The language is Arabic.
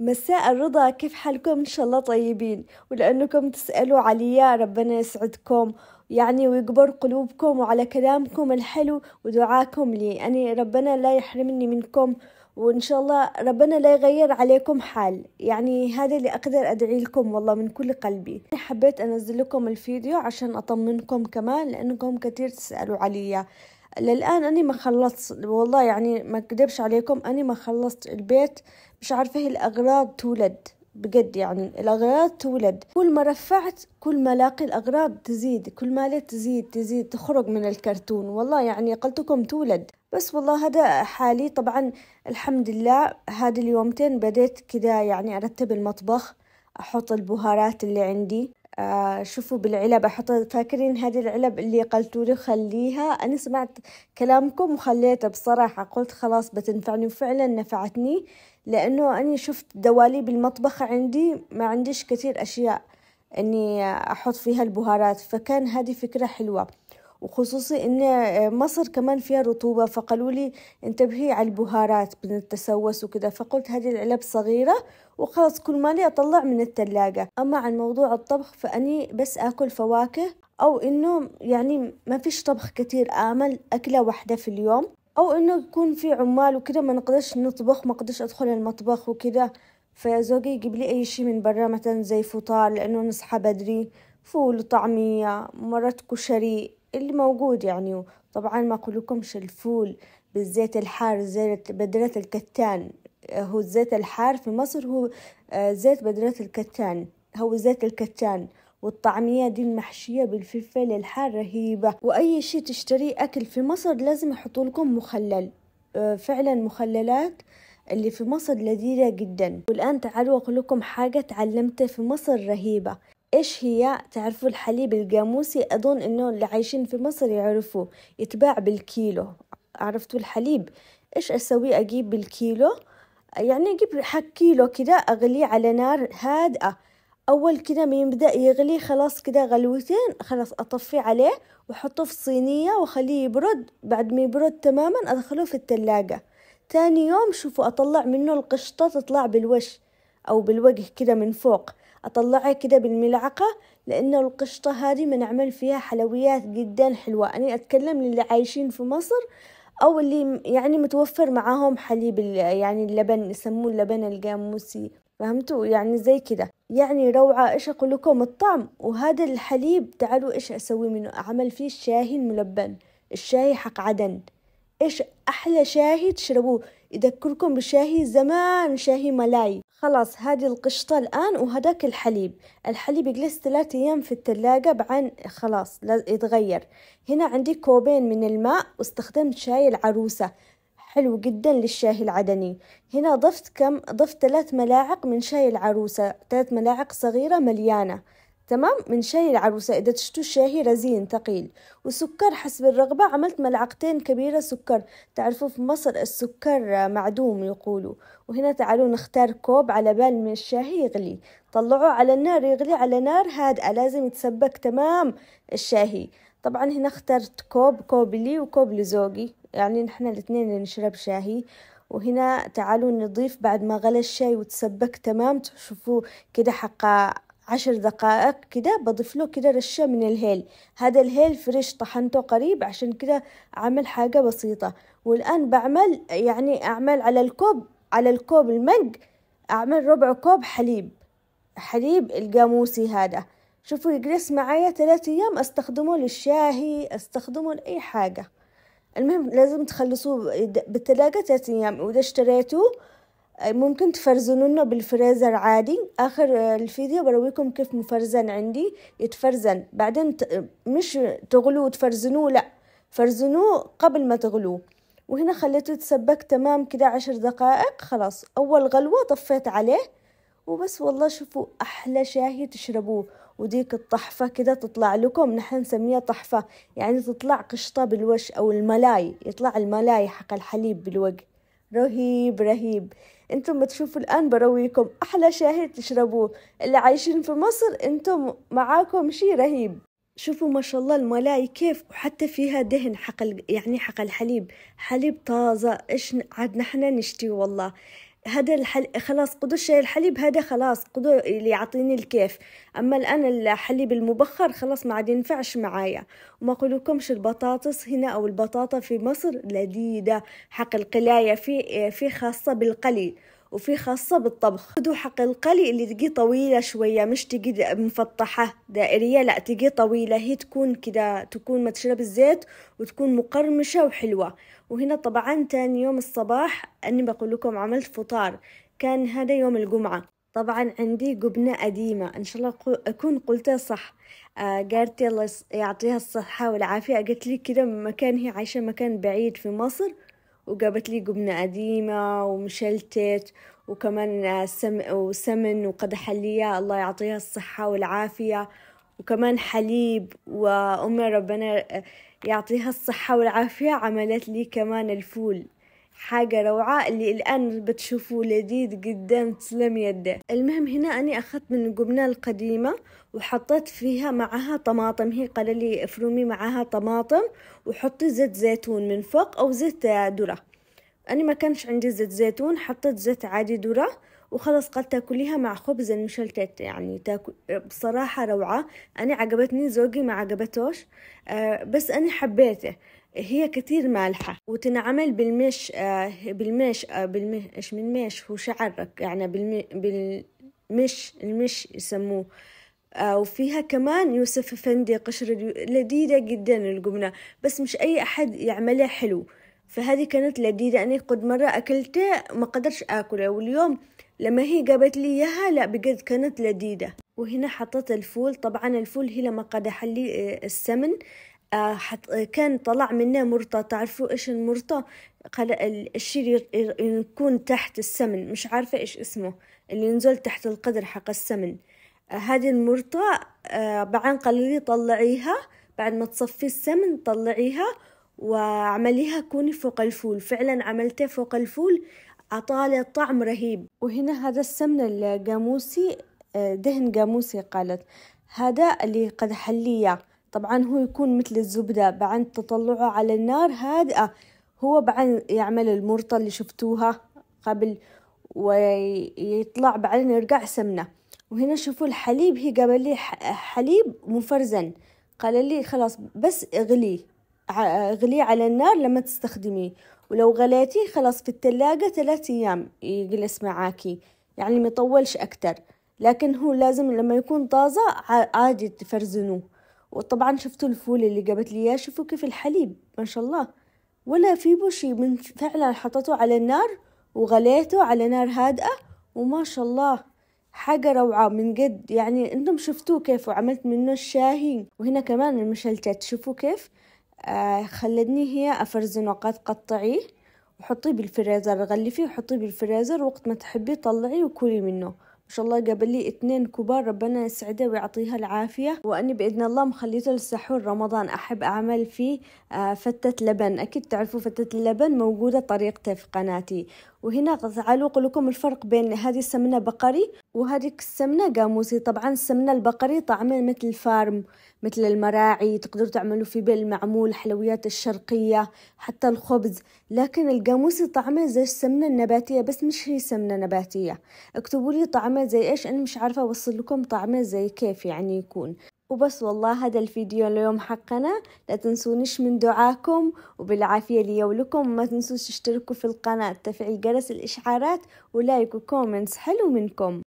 مساء الرضا كيف حالكم ان شاء الله طيبين ولانكم تسالوا عليا ربنا يسعدكم يعني ويكبر قلوبكم وعلى كلامكم الحلو ودعاكم لي يعني ربنا لا يحرمني منكم وان شاء الله ربنا لا يغير عليكم حال يعني هذا اللي اقدر ادعي لكم والله من كل قلبي حبيت انزل لكم الفيديو عشان اطمنكم كمان لانكم كتير تسالوا عليا للان اني ما خلصت والله يعني ما اكذبش عليكم اني ما خلصت البيت مش عارفة هي الأغراض تولد بجد يعني الأغراض تولد كل ما رفعت كل ما لاقي الأغراض تزيد كل ما لا تزيد تزيد تخرج من الكرتون والله يعني قلتكم تولد بس والله هذا حالي طبعا الحمد لله هذا اليومتين بديت كده يعني أرتب المطبخ أحط البهارات اللي عندي آه، شوفوا بالعلب احط فاكرين هذه العلب اللي قلتوا لي خليها انا سمعت كلامكم وخليتها بصراحة قلت خلاص بتنفعني وفعلا نفعتني لانه انا شفت دواليب المطبخ عندي ما عنديش كثير اشياء اني احط فيها البهارات فكان هذه فكرة حلوة وخصوصي ان آه، مصر كمان فيها رطوبه فقالوا لي انتبهي على البهارات من التسوس وكذا فقلت هذه العلب صغيره وخلاص كل مالي اطلع من الثلاجه اما عن موضوع الطبخ فاني بس اكل فواكه او انه يعني ما فيش طبخ كثير اعمل اكله واحده في اليوم او انه يكون في عمال وكذا ما نقدرش نطبخ ما قدرش ادخل المطبخ وكذا فيا زوجي يجيب لي اي شيء من برا مثلا زي فطار لانه نصحى بدري فول وطعمية مرات كشري اللي موجود يعني طبعا ما أقولكمش الفول بالزيت الحار زيت بدرة الكتان آه، هو الزيت الحار في مصر هو آه، زيت بدرة الكتان هو زيت الكتان والطعمية دي المحشية بالفلفل الحار رهيبة وأي شي تشتري أكل في مصر لازم يحطولكم مخلل آه، فعلا مخللات اللي في مصر لذيذة جدا والآن تعالوا أقول لكم حاجة تعلمتها في مصر رهيبة إيش هي تعرفوا الحليب القاموسي أظن إنه اللي عايشين في مصر يعرفوه يتباع بالكيلو عرفتوا الحليب إيش أسوي أجيب بالكيلو يعني أجيب حق كيلو كده أغليه على نار هادئة أول كده ما يبدأ يغلي خلاص كده غلوتين خلاص أطفيه عليه وأحطه في صينية وأخليه يبرد بعد ما يبرد تماما أدخله في التلاجة تاني يوم شوفوا أطلع منه القشطة تطلع بالوش أو بالوجه كده من فوق أطلعها كده بالملعقة لأنه القشطة هذه بنعمل فيها حلويات جدا حلوة أنا أتكلم للي عايشين في مصر أو اللي يعني متوفر معاهم حليب يعني اللبن يسموه اللبن القاموسي فهمتوا يعني زي كده يعني روعة إيش أقول لكم الطعم وهذا الحليب تعالوا إيش أسوي منه أعمل فيه الشاهي الملبن الشاهي حق عدن إيش أحلى شاهي تشربوه يذكركم بشاهي زمان شاهي ملاي خلاص هذه القشطة الآن وهداك الحليب الحليب يجلس ثلاثة أيام في الثلاجة بعدين خلاص يتغير هنا عندي كوبين من الماء واستخدمت شاي العروسة حلو جدا للشاي العدني هنا ضفت كم ضفت ثلاث ملاعق من شاي العروسة ثلاث ملاعق صغيرة مليانة تمام من شاي العروسة إذا تشتوا الشاهي رزين ثقيل وسكر حسب الرغبة عملت ملعقتين كبيرة سكر تعرفوا في مصر السكر معدوم يقولوا وهنا تعالوا نختار كوب على بال من الشاهي يغلي طلعوه على النار يغلي على نار هادئة لازم يتسبك تمام الشاهي طبعا هنا اخترت كوب كوب لي وكوب لزوجي يعني نحن الاثنين نشرب شاهي وهنا تعالوا نضيف بعد ما غلى الشاي وتسبك تمام تشوفوا كده حقا عشر دقائق كده بضيف له كده رشة من الهيل هذا الهيل فريش طحنته قريب عشان كده عمل حاجة بسيطة والآن بعمل يعني أعمل على الكوب على الكوب المج أعمل ربع كوب حليب حليب الجاموسي هذا شوفوا يجلس معايا ثلاثة أيام أستخدمه للشاهي أستخدمه لأي حاجة المهم لازم تخلصوه بالتلاجة ثلاثة أيام وإذا اشتريتوه ممكن تفرزنونه بالفريزر عادي اخر الفيديو برويكم كيف مفرزن عندي يتفرزن بعدين مش تغلوه وتفرزنوه لا فرزنوه قبل ما تغلوه وهنا خليته يتسبك تمام كده عشر دقائق خلاص اول غلوة طفيت عليه وبس والله شوفوا احلى شاهي تشربوه وديك الطحفة كده تطلع لكم نحن نسميها طحفة يعني تطلع قشطة بالوش او الملاي يطلع الملاي حق الحليب بالوجه رهيب رهيب انتم بتشوفوا الان برويكم احلى شاهي تشربوه اللي عايشين في مصر انتم معاكم شي رهيب شوفوا ما شاء الله الملاي كيف وحتى فيها دهن حق يعني حق الحليب حليب طازة إيش عاد نحنا نشتي والله هذا الحل خلاص قدو الشاي الحليب هذا خلاص قدو اللي يعطيني الكيف اما الان الحليب المبخر خلاص ما عاد ينفعش معايا وما اقول لكمش البطاطس هنا او البطاطا في مصر لذيذه حق القلايه في في خاصه بالقلي وفي خاصة بالطبخ خذوا حق القلي اللي تجي طويلة شوية مش تجي مفطحة دائرية لا تجي طويلة هي تكون كده تكون تشرب بالزيت وتكون مقرمشة وحلوة وهنا طبعا تاني يوم الصباح أني بقول لكم عملت فطار كان هذا يوم الجمعة طبعا عندي جبنة قديمة إن شاء الله أكون قلتها صح آه، قالت الله يعطيها الصحة والعافية قالت لي كده مكان هي عايشة مكان بعيد في مصر وجابت لي جبنة قديمة ومشلتت وكمان سم وسمن وقدح لي الله يعطيها الصحة والعافية وكمان حليب وأمي ربنا يعطيها الصحة والعافية عملت لي كمان الفول حاجة روعة اللي الآن بتشوفوه لذيذ جدا تسلم يده المهم هنا أني أخذت من الجبنة القديمة وحطيت فيها معها طماطم هي قال لي افرمي معها طماطم وحطي زيت زيتون من فوق أو زيت ذرة أنا ما كانش عندي زيت زيتون حطيت زيت عادي ذرة وخلص قد تاكليها مع خبز المشلتت يعني تاكل بصراحة روعة أنا عجبتني زوجي ما عجبتوش آه، بس أنا حبيته هي كثير مالحة وتنعمل بالمش آه، بالمش آه، بالمش من مش هو شعرك يعني بالمش المش يسموه آه، وفيها كمان يوسف أفندي قشرة لذيذة جدا القمنة بس مش أي أحد يعملها حلو فهذه كانت لذيذة أنا قد مرة اكلتها ما قدرش اكلها واليوم لما هي جابت لي إياها لا بجد كانت لذيذة وهنا حطيت الفول طبعا الفول هي لما قدح لي السمن آه، آه، كان طلع منه مرطة تعرفوا إيش المرطة الشيء يكون تحت السمن مش عارفة إيش اسمه اللي ينزل تحت القدر حق السمن آه، هذه المرطة بعدين قليلي طلعيها بعد ما تصفي السمن طلعيها وعمليها كوني فوق الفول فعلا عملته فوق الفول أطالة طعم رهيب وهنا هذا السمن الجاموسي دهن جاموسي قالت هذا اللي قد حليه طبعا هو يكون مثل الزبدة بعد تطلعه على النار هادئة آه، هو بعد يعمل المرطة اللي شفتوها قبل ويطلع بعدين يرجع سمنة وهنا شوفوا الحليب هي قبل لي حليب مفرزن قال لي خلاص بس اغليه اغليه على النار لما تستخدميه ولو غليتيه خلاص في التلاجة ثلاثة أيام يجلس معاكي يعني ميطولش أكتر لكن هو لازم لما يكون طازة عادي تفرزنوه وطبعا شفتوا الفول اللي جابت لي اياه شوفوا كيف الحليب ما شاء الله ولا في بوشي من فعلا حطته على النار وغليته على نار هادئة وما شاء الله حاجة روعة من جد يعني انتم شفتوه كيف وعملت منه الشاهي وهنا كمان المشلتت شوفوا كيف آه خلتني هي افرزنه قد قطعيه وحطيه بالفريزر غلفيه وحطيه بالفريزر وقت ما تحبي طلعي وكلي منه ان شاء الله قابل لي اثنين كبار ربنا يسعده ويعطيها العافية وأني بإذن الله مخليته للسحور رمضان أحب أعمل فيه آه، فتة لبن أكيد تعرفوا فتة اللبن موجودة طريقته في قناتي وهنا سأعلق لكم الفرق بين هذه السمنة بقري وهذيك السمنة قاموسي طبعا السمنة البقري طعمه مثل الفارم مثل المراعي تقدروا تعملوا في بيل المعمول حلويات الشرقية حتى الخبز لكن القاموسي طعمه زي السمنة النباتية بس مش هي سمنة نباتية اكتبوا لي طعمه زي ايش انا مش عارفة اوصل لكم طعمه زي كيف يعني يكون وبس والله هذا الفيديو اليوم حقنا لا تنسونيش من دعاكم وبالعافية لي ولكم وما تنسوش تشتركوا في القناة تفعيل جرس الإشعارات ولايك وكومنتس حلو منكم